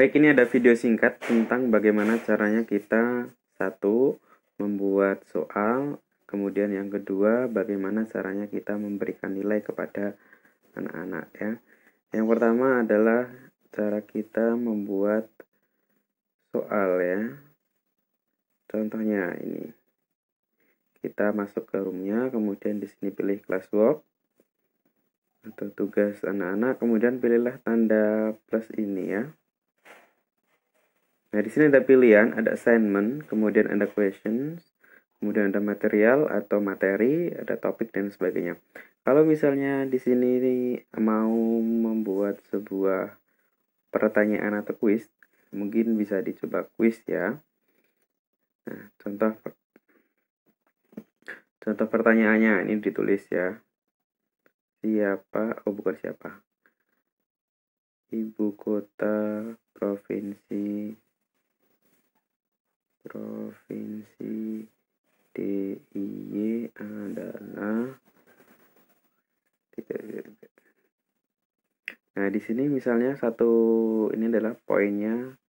Baik, ini ada video singkat tentang bagaimana caranya kita satu membuat soal, kemudian yang kedua bagaimana caranya kita memberikan nilai kepada anak-anak ya. Yang pertama adalah cara kita membuat soal ya. Contohnya ini. Kita masuk ke roomnya, kemudian di sini pilih classwork atau tugas anak-anak, kemudian pilihlah tanda plus ini ya. Nah, di sini ada pilihan, ada assignment, kemudian ada questions, kemudian ada material atau materi, ada topik dan sebagainya. Kalau misalnya di sini mau membuat sebuah pertanyaan atau quiz, mungkin bisa dicoba quiz ya. Nah, contoh contoh pertanyaannya ini ditulis ya. Siapa? Oh, bukan siapa. Ibu kota Gitu, gitu, gitu. nah di sini misalnya satu ini adalah poinnya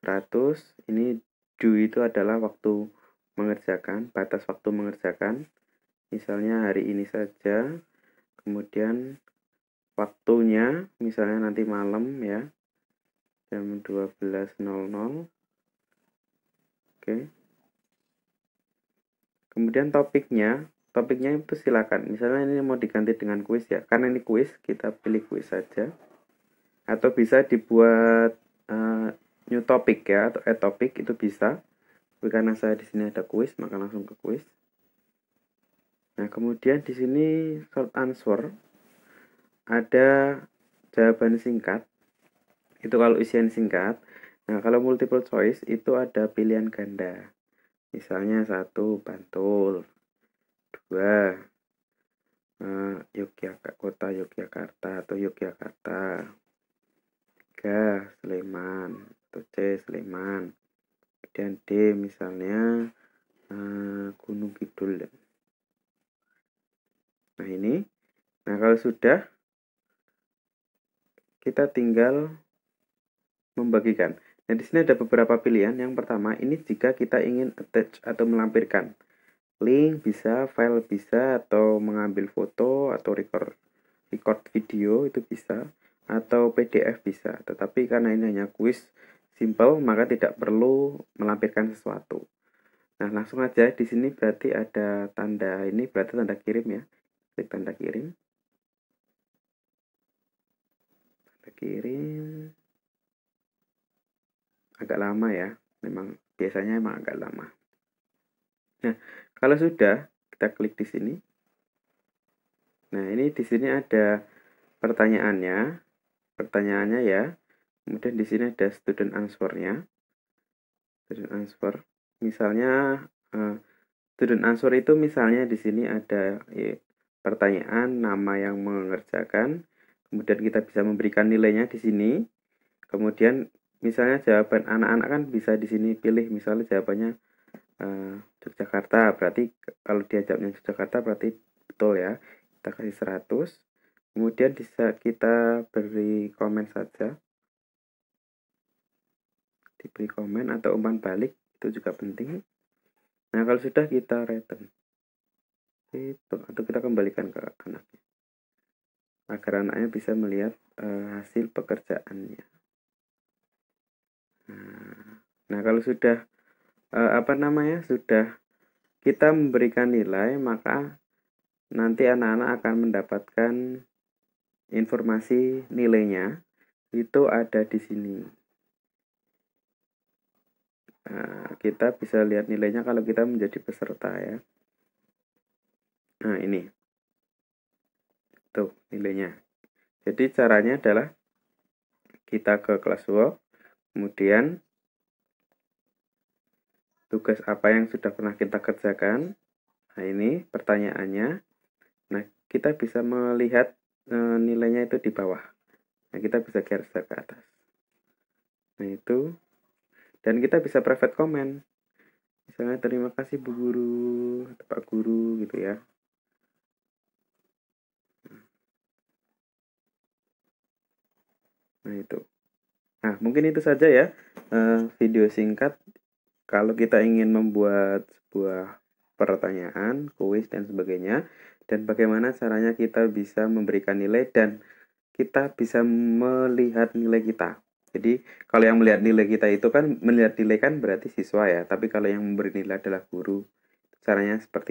100 ini due itu adalah waktu mengerjakan batas waktu mengerjakan misalnya hari ini saja kemudian waktunya misalnya nanti malam ya jam 12.00 oke kemudian topiknya topiknya itu silakan misalnya ini mau diganti dengan kuis ya karena ini kuis kita pilih kuis saja atau bisa dibuat uh, new topic ya atau add topic itu bisa tapi karena saya di sini ada kuis maka langsung ke kuis nah kemudian di sini short answer ada jawaban singkat itu kalau isian singkat nah kalau multiple choice itu ada pilihan ganda misalnya satu bantul 2 eh, Yogyakarta kota Yogyakarta atau Yogyakarta tiga Sleman atau C Sleman dan D misalnya eh, Gunung Kidul nah ini nah kalau sudah kita tinggal membagikan. Nah, di sini ada beberapa pilihan. Yang pertama, ini jika kita ingin attach atau melampirkan link bisa file bisa atau mengambil foto atau record record video itu bisa atau PDF bisa tetapi karena ini hanya kuis simple maka tidak perlu melampirkan sesuatu nah langsung aja di sini berarti ada tanda ini berarti tanda kirim ya klik tanda kirim tanda kirim agak lama ya memang biasanya emang agak lama Nah, kalau sudah, kita klik di sini. Nah, ini di sini ada pertanyaannya. Pertanyaannya ya. Kemudian di sini ada student answer-nya. Student answer. Misalnya eh, student answer itu misalnya di sini ada ya, pertanyaan, nama yang mengerjakan, kemudian kita bisa memberikan nilainya di sini. Kemudian misalnya jawaban anak-anak kan bisa di sini pilih misalnya jawabannya eh, Yogyakarta berarti kalau diajaknya ke Yogyakarta berarti betul ya kita kasih 100 kemudian bisa kita beri komen saja diberi komen atau umpan balik itu juga penting nah kalau sudah kita return itu atau kita kembalikan ke anaknya agar anaknya bisa melihat uh, hasil pekerjaannya nah, nah kalau sudah Eh, apa namanya sudah kita memberikan nilai maka nanti anak-anak akan mendapatkan informasi nilainya itu ada di sini. Nah, kita bisa lihat nilainya kalau kita menjadi peserta ya. Nah, ini. Tuh, nilainya. Jadi caranya adalah kita ke kelas kemudian tugas apa yang sudah pernah kita kerjakan. Nah, ini pertanyaannya. Nah, kita bisa melihat e, nilainya itu di bawah. Nah, kita bisa geser ke atas. Nah, itu. Dan kita bisa private comment. Misalnya, terima kasih Bu Guru, atau Pak Guru, gitu ya. Nah, itu. Nah, mungkin itu saja ya eh, video singkat kalau kita ingin membuat sebuah pertanyaan, kuis dan sebagainya, dan bagaimana caranya kita bisa memberikan nilai dan kita bisa melihat nilai kita. Jadi kalau yang melihat nilai kita itu kan melihat nilai kan berarti siswa ya, tapi kalau yang memberi nilai adalah guru. Caranya seperti